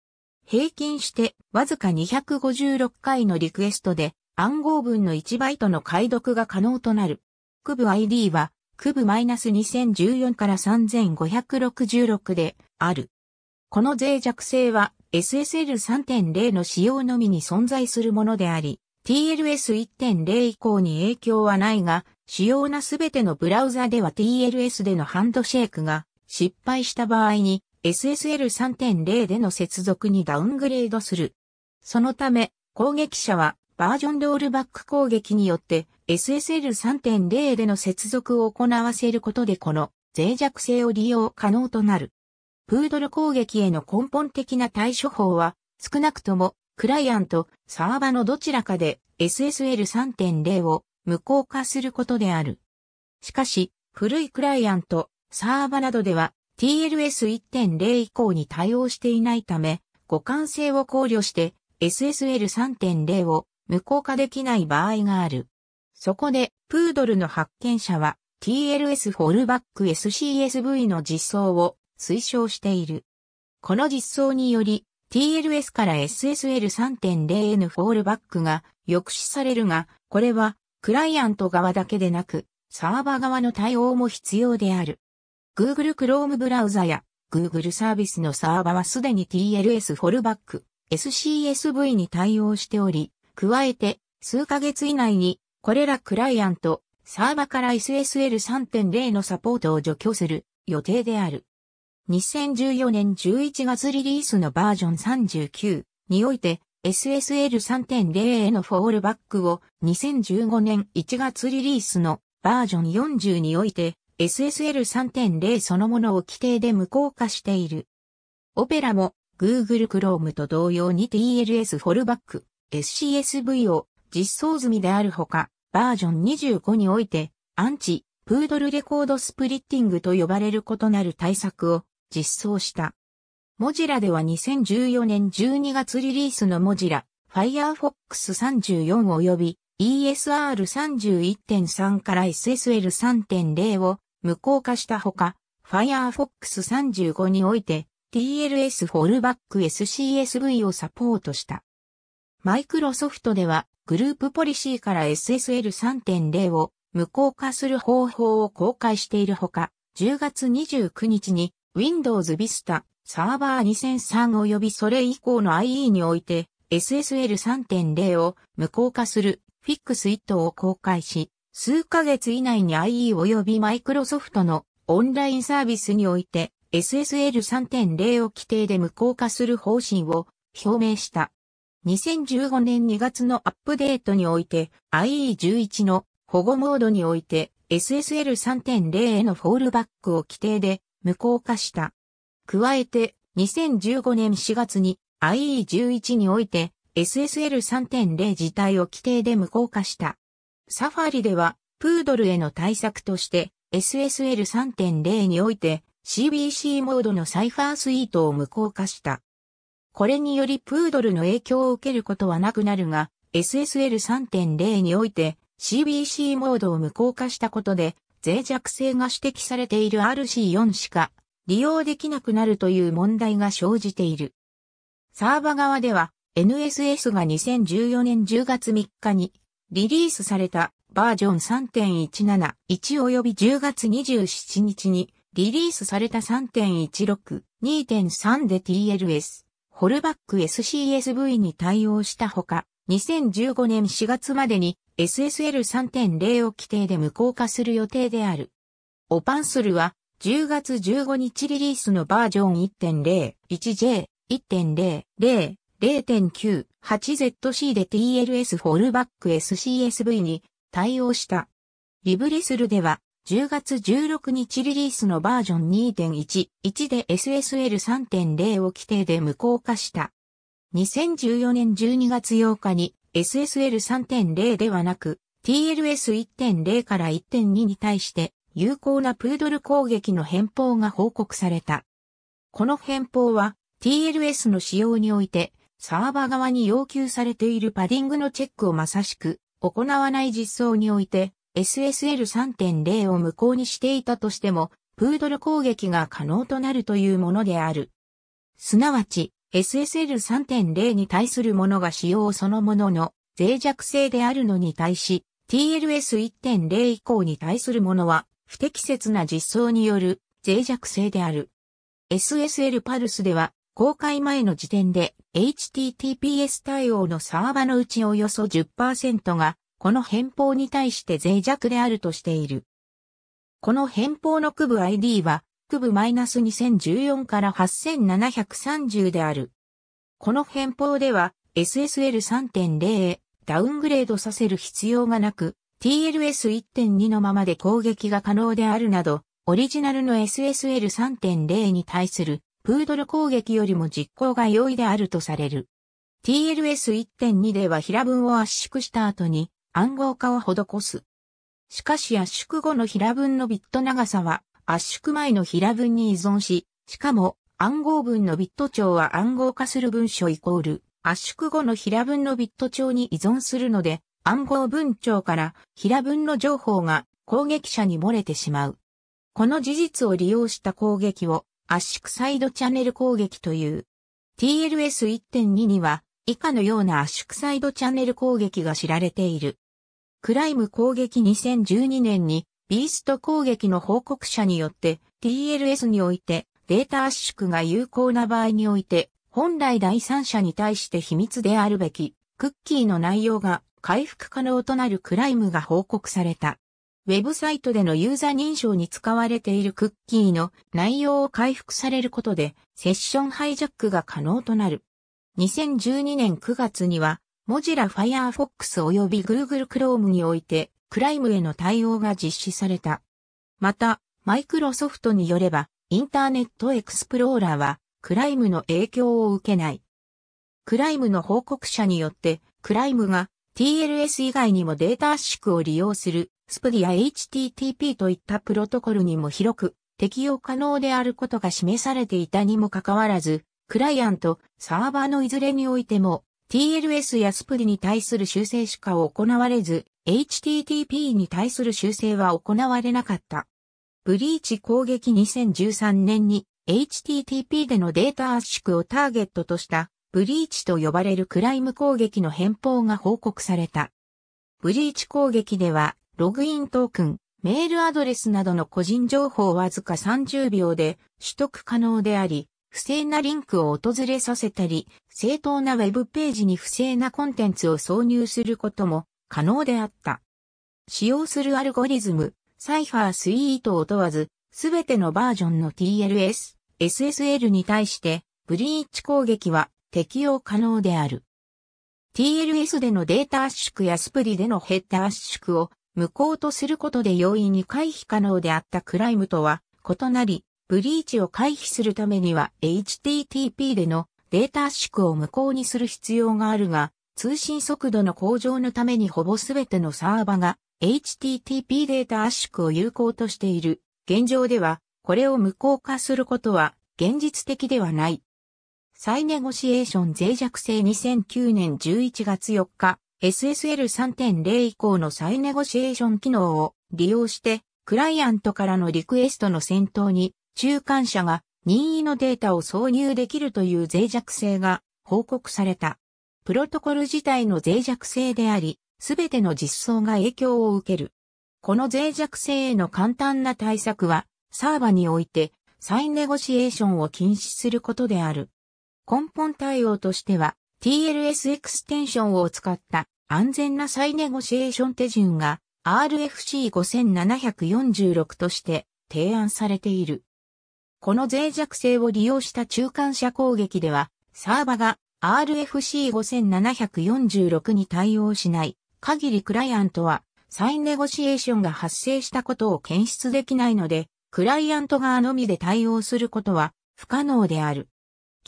平均してわずか256回のリクエストで暗号文の1バイトの解読が可能となる。区ブ ID は区ブ -2014 から3566である。この脆弱性は SSL3.0 の使用のみに存在するものであり、TLS1.0 以降に影響はないが、主要なすべてのブラウザでは TLS でのハンドシェイクが失敗した場合に SSL 3.0での接続にダウングレードする。そのため、攻撃者はバージョンロールバック攻撃によって SSL 3.0での接続を行わせることでこの脆弱性を利用可能となる。プードル攻撃への根本的な対処法は少なくともクライアント、サーバのどちらかで SSL3.0 を無効化することである。しかし、古いクライアント、サーバなどでは TLS1.0 以降に対応していないため、互換性を考慮して SSL3.0 を無効化できない場合がある。そこで、プードルの発見者は TLS フォルバック SCSV の実装を推奨している。この実装により、TLS から SSL3.0 へのフォールバックが抑止されるが、これはクライアント側だけでなく、サーバー側の対応も必要である。Google Chrome ブラウザや Google サービスのサーバはすでに TLS フォルバック SCSV に対応しており、加えて数ヶ月以内にこれらクライアント、サーバから SSL3.0 のサポートを除去する予定である。2014年11月リリースのバージョン39において SSL3.0 へのフォールバックを2015年1月リリースのバージョン40において SSL3.0 そのものを規定で無効化している。オペラも Google Chrome と同様に TLS フォールバック SCSV を実装済みであるほか、バージョン25においてアンチ、プードルレコードスプリッティングと呼ばれる異なる対策を実装した。モジラでは2014年12月リリースのモジラ、Firefox 34及び ESR 31.3から SSL 3.0を無効化したほか、Firefox 35において TLS フォルバック SCSV をサポートした。マイクロソフトではグループポリシーから SSL 3.0を無効化する方法を公開しているほか、10月29日に Windows Vista サーバー2003及びそれ以降の IE において SSL 3.0を無効化するフィックスットを公開し、数ヶ月以内に IE 及びマイクロソフトのオンラインサービスにおいて SSL 3.0を規定で無効化する方針を表明した。2015年2月のアップデートにおいて IE11 の保護モードにおいて SSL3.0 へのフォールバックを規定で無効化した。加えて、2015年4月に IE11 において SSL3.0 自体を規定で無効化した。サファリでは、プードルへの対策として SSL3.0 において CBC モードのサイファースイートを無効化した。これによりプードルの影響を受けることはなくなるが、SSL3.0 において CBC モードを無効化したことで脆弱性が指摘されている RC4 しか利用できなくなるという問題が生じている。サーバ側では NSS が2014年10月3日にリリースされたバージョン3.171及び10月27日にリリースされた3.16、2.3で TLS、ホルバック SCSV に対応したほか、2015年4月までに SSL3.0 を規定で無効化する予定である。オパンスルは10月15日リリースのバージョン1.0、1J、1.0、0、9 8ZC で TLS フォールバック SCSV に対応した。リブレスルでは、10月16日リリースのバージョン2.1、1で SSL3.0 を規定で無効化した。2014年12月8日に SSL3.0 ではなく TLS1.0 から1.2に対して有効なプードル攻撃の変貌が報告された。この変貌は TLS の使用においてサーバ側に要求されているパディングのチェックをまさしく行わない実装において SSL 3.0を無効にしていたとしてもプードル攻撃が可能となるというものである。すなわち SSL 3.0に対するものが使用そのものの脆弱性であるのに対し TLS1.0 以降に対するものは不適切な実装による脆弱性である。SSL パルスでは公開前の時点で HTTPS 対応のサーバのうちおよそ10%がこの変更に対して脆弱であるとしている。この変更の区分 ID は区分 -2014 から8730である。この変更では SSL3.0 へダウングレードさせる必要がなく TLS1.2 のままで攻撃が可能であるなど、オリジナルの SSL3.0 に対するプードル攻撃よりも実行が容易であるとされる。TLS1.2 では平文を圧縮した後に暗号化を施す。しかし圧縮後の平文のビット長さは圧縮前の平文に依存し、しかも暗号文のビット長は暗号化する文書イコール圧縮後の平文のビット長に依存するので、暗号文帳から平文の情報が攻撃者に漏れてしまう。この事実を利用した攻撃を圧縮サイドチャンネル攻撃という。TLS1.2 には以下のような圧縮サイドチャンネル攻撃が知られている。クライム攻撃2012年にビースト攻撃の報告者によって TLS においてデータ圧縮が有効な場合において本来第三者に対して秘密であるべきクッキーの内容が回復可能となるクライムが報告された。ウェブサイトでのユーザー認証に使われているクッキーの内容を回復されることでセッションハイジャックが可能となる。2012年9月には、モジラファイア・フォックス及び Google Chrome においてクライムへの対応が実施された。また、マイクロソフトによれば、インターネットエクスプローラーはクライムの影響を受けない。クライムの報告者によってクライムが TLS 以外にもデータ圧縮を利用する SPD や HTTP といったプロトコルにも広く適用可能であることが示されていたにもかかわらず、クライアント、サーバーのいずれにおいても TLS や SPD に対する修正しか行われず、HTTP に対する修正は行われなかった。ブリーチ攻撃2013年に HTTP でのデータ圧縮をターゲットとしたブリーチと呼ばれるクライム攻撃の変更が報告された。ブリーチ攻撃では、ログイントークン、メールアドレスなどの個人情報をわずか30秒で取得可能であり、不正なリンクを訪れさせたり、正当なウェブページに不正なコンテンツを挿入することも可能であった。使用するアルゴリズム、サイファースイートを問わず、すべてのバージョンの TLS、SSL に対して、ブリーチ攻撃は適用可能である。TLS でのデータ圧縮やスプリでのヘッダ圧縮を無効とすることで容易に回避可能であったクライムとは異なり、ブリーチを回避するためには HTTP でのデータ圧縮を無効にする必要があるが、通信速度の向上のためにほぼすべてのサーバが HTTP データ圧縮を有効としている。現状では、これを無効化することは現実的ではない。再ネゴシエーション脆弱性2009年11月4日、SSL 3.0以降の再ネゴシエーション機能を利用して、クライアントからのリクエストの先頭に、中間者が任意のデータを挿入できるという脆弱性が報告された。プロトコル自体の脆弱性であり、すべての実装が影響を受ける。この脆弱性への簡単な対策は、サーバにおいて再ネゴシエーションを禁止することである。根本対応としては、TLS エクステンションを使った安全な再ネゴシエーション手順が RFC5746 として提案されている。この脆弱性を利用した中間者攻撃では、サーバが RFC5746 に対応しない限りクライアントは再ネゴシエーションが発生したことを検出できないので、クライアント側のみで対応することは不可能である。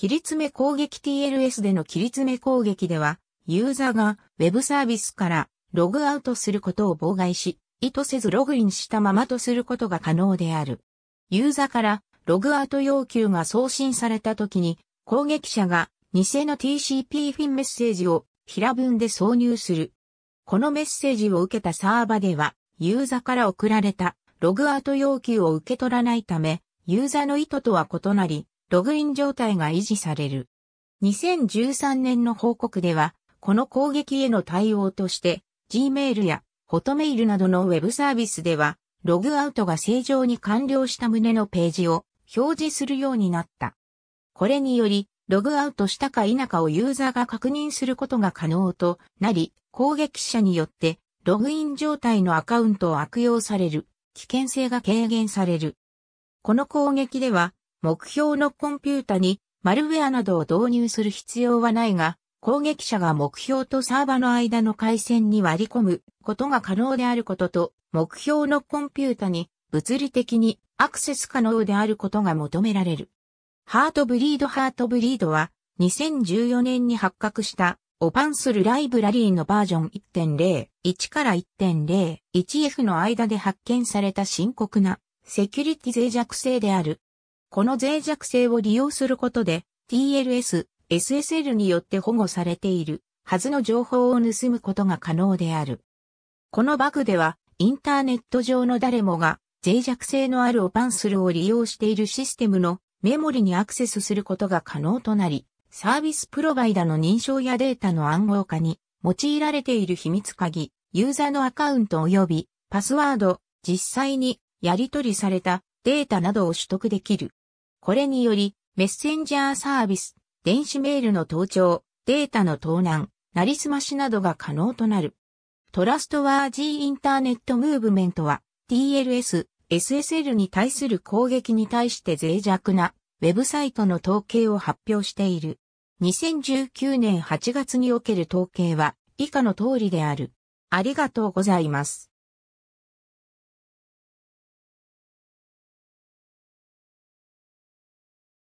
切り詰め攻撃 TLS での切り詰め攻撃では、ユーザーが Web サービスからログアウトすることを妨害し、意図せずログインしたままとすることが可能である。ユーザーからログアウト要求が送信された時に、攻撃者が偽の TCP フィンメッセージを平文で挿入する。このメッセージを受けたサーバでは、ユーザーから送られたログアウト要求を受け取らないため、ユーザーの意図とは異なり、ログイン状態が維持される。2013年の報告では、この攻撃への対応として、Gmail や Hotmail などのウェブサービスでは、ログアウトが正常に完了した旨のページを表示するようになった。これにより、ログアウトしたか否かをユーザーが確認することが可能となり、攻撃者によってログイン状態のアカウントを悪用される危険性が軽減される。この攻撃では目標のコンピュータにマルウェアなどを導入する必要はないが、攻撃者が目標とサーバの間の回線に割り込むことが可能であることと、目標のコンピュータに物理的にアクセス可能であることが求められる。ハートブリードハートブリードは2014年に発覚したオパンするライブラリーのバージョン1.0、1から1.0、1F の間で発見された深刻なセキュリティ脆弱性である。この脆弱性を利用することで TLS、SSL によって保護されているはずの情報を盗むことが可能である。このバグではインターネット上の誰もが脆弱性のあるオパンスルを利用しているシステムのメモリにアクセスすることが可能となり、サービスプロバイダの認証やデータの暗号化に用いられている秘密鍵、ユーザーのアカウント及びパスワード、実際にやり取りされたデータなどを取得できる。これにより、メッセンジャーサービス、電子メールの盗聴、データの盗難、なりすましなどが可能となる。トラストワージーインターネットムーブメントは TLS、SSL に対する攻撃に対して脆弱なウェブサイトの統計を発表している。2019年8月における統計は以下の通りである。ありがとうございます。